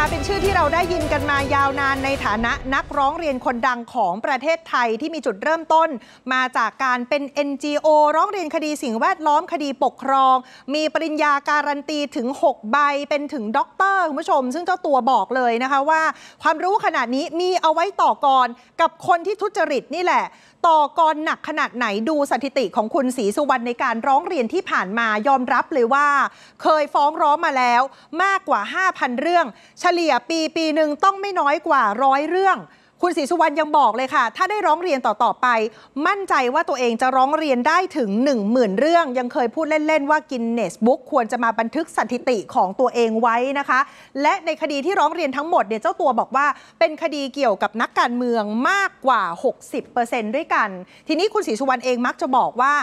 าเป็นชื่อที่เราได้ยินกันมายาวนานในฐานะนักร้องเรียนคนดังของประเทศไทยที่มีจุดเริ่มต้น มาจากการเป็น NGO ร้องเรียนคดีสิ่งแวดล้อมคดีปกครอง มีปริญญาการันตีถึง 6 ใบเป็นถึงด็อกเตอร์คุณผู้ชม ซึ่งเจ้าตัวบอกเลยนะคะว่า ความรู้ขนาดนี้มีเอาไว้ต่อกรกับคนที่ทุจริตนี่แหละต่อกรหนักขนาดไหนดูสถิติของคุณศรีสุวรรณในการร้องเรียนที่ผ่านมายอมรับเลยว่า เคยฟ้องร้องมาแล้ว มากกว่า 5,000 เรื่อง เฉลี่ยปีปีหนึ่งต้องไม่น้อยกว่าร้อยเรื่องคุณศรีสุวรรณยังบอกเลยค่ะ ถ้าได้ร้องเรียนต่อ ๆ ไป มั่นใจว่าตัวเองจะร้องเรียนได้ถึง 1 0,000 เรื่องยังเคยพูดเล่น ๆ ว่ากินเนสบุ๊กควรจะมาบันทึกสถิติของตัวเองไว้นะคะ และในคดีที่ร้องเรียนทั้งหมดเนี่ยเจ้าตัวบอกว่า เป็นคดีเกี่ยวกับนักการเมืองมากกว่า 60%ด้วยกัน ทีนี้คุณศรีสุวรรณเองมักจะบอกว่า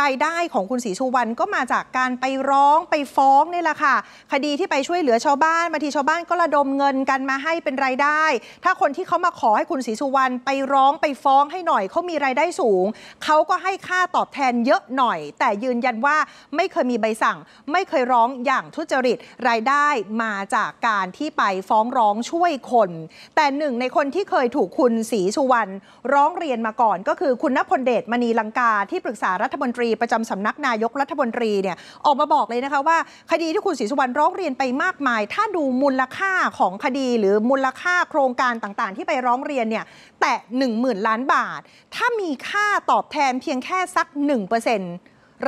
รายได้ของคุณศรีสุวรรณก็มาจากการไปร้องไปฟ้องนี่แหละค่ะคดีที่ไปช่วยเหลือชาวบ้านบางทีชาวบ้านก็ระดมเงินกันมาให้เป็นรายได้ ถ้าคนที่เขามาขอให้คุณศรีสุวรรณไปร้องไปฟ้องให้หน่อยเขามีรายได้สูงเขาก็ให้ค่าตอบแทนเยอะหน่อย แต่ยืนยันว่าไม่เคยมีใบสั่งไม่เคยร้องอย่างทุจริตรายได้มาจากการที่ไปฟ้องร้องช่วยคน แต่หนึ่งในคนที่เคยถูกคุณศรีสุวรรณร้องเรียนมาก่อน ก็คือคุณภพลเดชมณีลังกาที่ปรึกษารัฐมนตรีประจำสำนักนายกรัฐมนตรีเนี่ยออกมาบอกเลยนะคะว่าคดีที่คุณศรีสุวรรณร้องเรียนไปมากมาย ถ้าดูมูลค่าของคดีหรือมูลค่าโครงการต่าง ๆ ที่ไปร้องเรียนเรียนเนี่ยแตะ10,000ล้านบาท ถ้ามีค่าตอบแทนเพียงแค่สัก 1%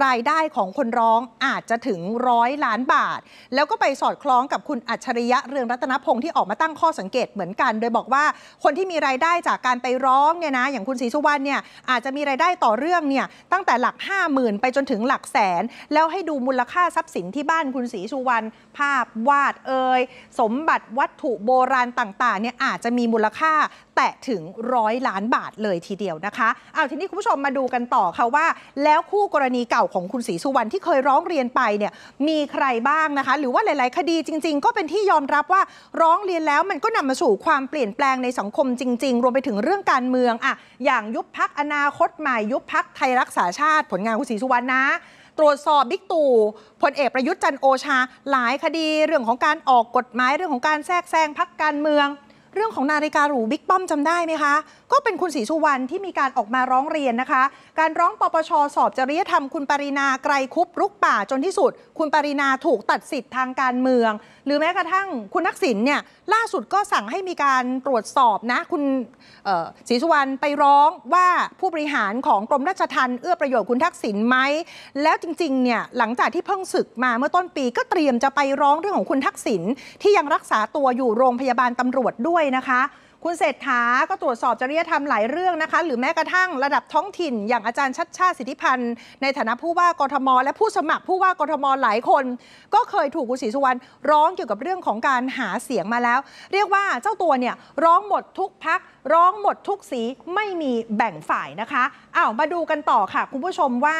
รายได้ของคนร้องอาจจะถึงร้อยล้านบาท แล้วก็ไปสอดคล้องกับคุณอัจฉริยะเรืองรัตนพงศ์ที่ออกมาตั้งข้อสังเกตเหมือนกัน โดยบอกว่าคนที่มีรายได้จากการไปร้องเนี่ยนะอย่างคุณศรีสุวรรณเนี่ยอาจจะมีรายได้ต่อเรื่องเนี่ยตั้งแต่หลัก 5 0,000 ไปจนถึงหลักแสน แล้วให้ดูมูลค่าทรัพย์สินที่บ้านคุณศรีสุวรรณภาพวาดเอย สมบัติวัตถุโบราณต่าง ๆเนี่ยอาจจะมีมูลค่าแตะถึงร้อยล้านบาทเลยทีเดียวนะคะเอาทีนี้คุณผู้ชมมาดูกันต่อค่ะว่า แล้วคู่กรณีเก่าาของคุณศรีสุวรรณที่เคยร้องเรียนไปเนี่ยมีใครบ้างนะคะ หรือว่าหลายๆคดีจริง ๆ ก็เป็นที่ยอมรับว่าร้องเรียนแล้วมันก็นำมาสู่ความเปลี่ยนแปลงในสังคมจริง ๆ รวมไปถึงเรื่องการเมืองอะอย่างยุบพักอนาคตใหม่ยุบพักไทยรักษาชาติ ผลงานคุณศรีสุวรรณนะตรวจสอบบิ๊กตู่พลเอกประยุทธ์จันโอชา หลายคดีเรื่องของการออกกฎหมายเรื่องของการแทรกแซงพักการเมืองเรื่องของนาฬิกา หรูบิ๊กป้อมจำได้ไหมคะ ก็เป็นคุณศรีสุวรรณที่มีการออกมาร้องเรียนนะคะ การร้องปปชสอบจริยธรรมคุณปรินาไกรคุปรุกป่าจนที่สุด คุณปรินาถูกตัดสิทธิ์ทางการเมือง หรือแม้กระทั่งคุณนักสินเนี่ยล่าสุดก็สั่งให้มีการตรวจสอบนะคุณศรีสุวรรณไปร้องว่าผู้บริหารของกรมราชทัณฑ์เอื้อประโยชน์คุณทักษิณไหมแล้วจริงๆเนี่ยหลังจากที่เพิ่งศึกมาเมื่อต้นปีก็เตรียมจะไปร้องเรื่องของคุณทักษิณที่ยังรักษาตัวอยู่โรงพยาบาลตำรวจด้วยยนะคะคุณเศรษฐาก็ตรวจสอบจริยธรรมหลายเรื่องนะคะ หรือแม้กระทั่งระดับท้องถิ่น อย่างอาจารย์ชัดชาติสิทธิพันธ์ในฐานะผู้ว่ากทม และผู้สมัครผู้ว่ากทมหลายคน ก็เคยถูกคุณศรีสุวรรณร้องเกี่ยวกับเรื่องของการหาเสียงมาแล้ว เรียกว่าเจ้าตัวเนี่ยร้องหมดทุกพัก ร้องหมดทุกสีไม่มีแบ่งฝ่ายนะคะอ้าวมาดูกันต่อค่ะ คุณผู้ชมว่า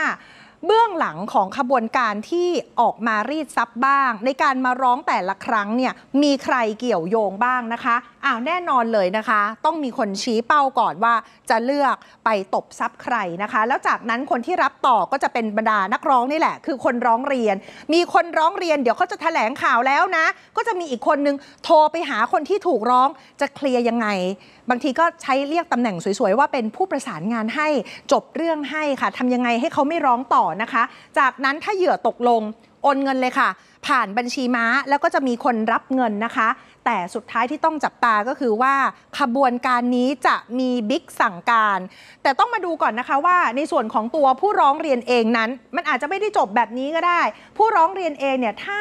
เบื้องหลังของขบวนการที่ออกมารีดซับบ้าง ในการมาร้องแต่ละครั้งเนี่ยมีใครเกี่ยวโยงบ้างนะคะอ้าวแน่นอนเลยนะคะ ต้องมีคนชี้เป้าก่อนว่าจะเลือกไปตบซับใครนะคะ แล้วจากนั้นคนที่รับต่อก็จะเป็นบรรดานักร้องนี่แหละ คือคนร้องเรียน มีคนร้องเรียนเดี๋ยวเขาจะแถลงข่าวแล้วนะ ก็จะมีอีกคนนึงโทรไปหาคนที่ถูกร้องจะเคลียร์ยังไง บางทีก็ใช้เรียกตำแหน่งสวยๆว่าเป็นผู้ประสานงานให้จบเรื่องให้ค่ะทำยังไงให้เขาไม่ร้องต่อนะคะจากนั้นถ้าเหยื่อตกลงโอนเงินเลยค่ะ ผ่านบัญชีม้าแล้วก็จะมีคนรับเงินนะคะ แต่สุดท้ายที่ต้องจับตาก็คือว่า ขบวนการนี้จะมีบิ๊กสั่งการแต่ต้องมาดูก่อนนะคะว่าในส่วนของตัวผู้ร้องเรียนเองนั้น มันอาจจะไม่ได้จบแบบนี้ก็ได้ ผู้ร้องเรียนเองเนี่ยถ้า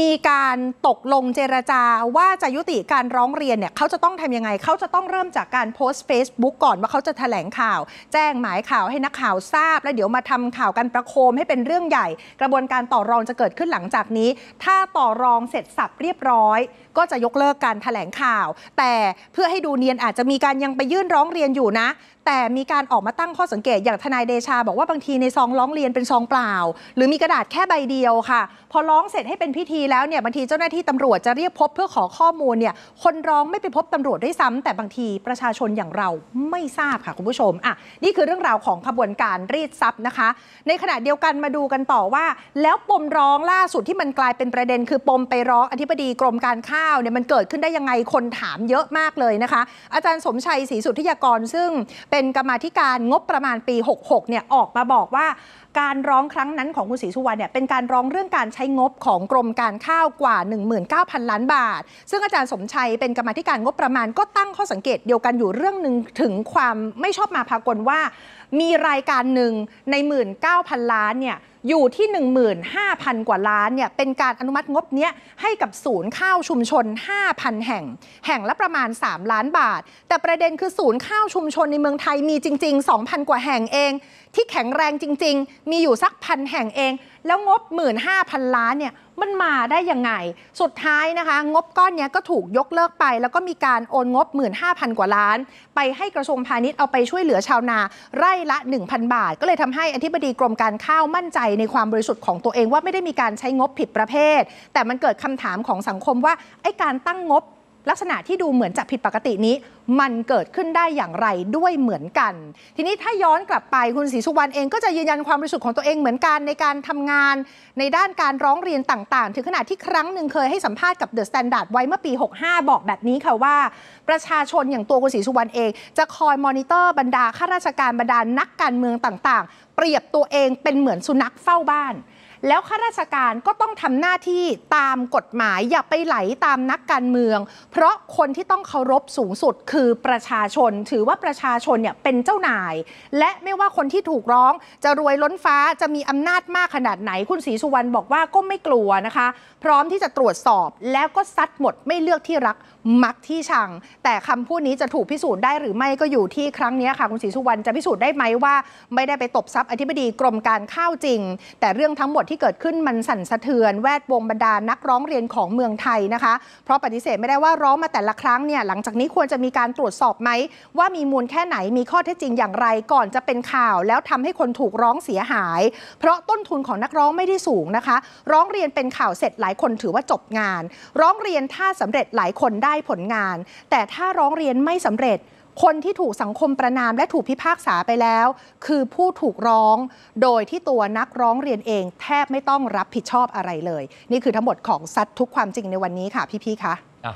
มีการตกลงเจรจาว่าจะยุติการร้องเรียนเนี่ยเขาจะต้องทำยังไงเขาจะต้องเริ่มจากการโพสต์ Facebook ก่อนว่าเขาจะแถลงข่าว แจ้งหมายข่าวให้นักข่าวทราบ แล้วเดี๋ยวมาทำข่าวกันประโคมให้เป็นเรื่องใหญ่ กระบวนการต่อรองจะเกิดขึ้นหลังจากนี้ ถ้าต่อรองเสร็จสับเรียบร้อย ก็จะยกเลิกการถแถลงข่าว แต่เพื่อให้ดูเนียนอาจจะมีการยังไปยื่นร้องเรียนอยู่นะแต่มีการออกมาตั้งข้อสังเกตอย่างทนายเดชา บอกว่าบางทีในซองร้องเรียนเป็นซองเปล่าหรือมีกระดาษแค่ใบเดียวค่ะ พอร้องเสร็จให้เป็นพิธีแล้วเนี่ยบางทีเจ้าหน้าที่ตำรวจจะเรียกพบเพื่อขอข้อมูลเนี่ยคนร้องไม่ไปพบตำรวจด้วยซ้ำ แต่บางทีประชาชนอย่างเราไม่ทราบค่ะคุณผู้ชมอ่ะนี่คือเรื่องราวของขบวนการรีดทรัพย์นะคะ ในขณะเดียวกันมาดูกันต่อว่า แล้วปมร้องล่าสุดที่มันกลายเป็นประเด็นคือปมไปร้องอธิบดีกรมการข้าวเนี่ยมันเกิดขึ้นได้ยังไงคนถามเยอะมากเลยนะคะอาจารย์สมชัยศรีสุทธิยากรซึ่งเป็นกรรมธิการงบประมาณปี66เนี่ยออกมาบอกว่าการร้องครั้งนั้นของคุณศรีสุวรรณเนี่ยเป็นการร้องเรื่องการใช้งบของกรมการข้าวกว่า 19,000 ล้านบาท ซึ่งอาจารย์สมชัยเป็นกรรมธิการงบประมาณก็ตั้งข้อสังเกตเดียวกันอยู่เรื่องหนึ่งถึงความไม่ชอบมาพากลว่า มีรายการหนึ่งใน 19,000 ล้านเนี่ยอยู่ที่ 15,000 กว่าล้านเนี่ยเป็นการอนุมัติงบเนี้ยให้กับศูนย์ข้าวชุมชน 5,000 แห่ง แห่งละประมาณ 3 ล้านบาท แต่ประเด็นคือศูนย์ข้าวชุมชนในเมืองไทย มีจริง ๆ 2,000 กว่าแห่งเอง ที่แข็งแรงจริง ๆ มีอยู่สักพันแห่งเองแล้วงบ 15,000 ล้านเนี่ยมันมาได้ยังไง สุดท้ายนะคะ งบก้อนนี้ก็ถูกยกเลิกไป แล้วก็มีการโอนงบ 15,000 กว่าล้าน ไปให้กระทรวงพาณิชย์เอาไปช่วยเหลือชาวนา ไร่ละ 1,000 บาท ก็เลยทำให้อธิบดีกรมการข้าวมั่นใจในความบริสุทธิ์ของตัวเองว่าไม่ได้มีการใช้งบผิดประเภท แต่มันเกิดคำถามของสังคมว่า ไอ้การตั้งงบลักษณะที่ดูเหมือนจะผิดปกตินี้ มันเกิดขึ้นได้อย่างไรด้วยเหมือนกัน ทีนี้ถ้าย้อนกลับไปคุณศรีสุวรรณเอง ก็จะยืนยันความบริสุทธิ์ของตัวเองเหมือนกันในการทำงาน ในด้านการร้องเรียนต่างๆ ถึงขนาดที่ครั้งหนึ่งเคยให้สัมภาษณ์กับเดอะสแตนดาร์ดไว้เมื่อปี 65 บอกแบบนี้ค่ะว่า ประชาชนอย่างตัวคุณศรีสุวรรณเอง จะคอยมอนิเตอร์ บรรดาข้าราชการบรรดานักการเมืองต่างๆ เปรียบตัวเองเป็นเหมือนสุนัขเฝ้าบ้านแล้วข้าราชการก็ต้องทำหน้าที่ตามกฎหมายอย่าไปไหลตามนักการเมือง เพราะคนที่ต้องเคารพสูงสุดคือประชาชน ถือว่าประชาชนเนี่ยเป็นเจ้านาย และไม่ว่าคนที่ถูกร้องจะรวยล้นฟ้าจะมีอำนาจมากขนาดไหนคุณศรีสุวรรณบอกว่าก็ไม่กลัวนะคะพร้อมที่จะตรวจสอบ แล้วก็ซัดหมดไม่เลือกที่รักมักที่ชังแต่คำพูดนี้จะถูกพิสูจน์ได้หรือไม่ก็อยู่ที่ครั้งนี้ค่ะคุณศรีสุวรรณจะพิสูจน์ได้ไหมว่า ไม่ได้ไปตบทรัพย์อธิบดีกรมการข้าวจริง แต่เรื่องทั้งหมดที่เกิดขึ้นมันสั่นสะเทือนแวดวงบรรดานักร้องเรียนของเมืองไทยนะคะ เพราะปฏิเสธไม่ได้ว่าร้องมาแต่ละครั้งเนี่ยหลังจากนี้ควรจะมีการตรวจสอบไหม ว่ามีมูลแค่ไหนมีข้อเท็จจริงอย่างไรก่อนจะเป็นข่าวแล้วทำให้คนถูกร้องเสียหาย เพราะต้นทุนของนักร้องไม่ได้สูงนะคะ ร้องเรียนเป็นข่าวเสร็จหลายคนถือว่าจบงาน ร้องเรียนถ้าสำเร็จหลายคนได้ได้ผลงาน แต่ถ้าร้องเรียนไม่สำเร็จคนที่ถูกสังคมประนามและถูกพิพากษาไปแล้ว คือผู้ถูกร้อง โดยที่ตัวนักร้องเรียนเองแทบไม่ต้องรับผิดชอบอะไรเลย นี่คือทั้งหมดของซัดทุกความจริงในวันนี้ค่ะ พี่ๆคะะ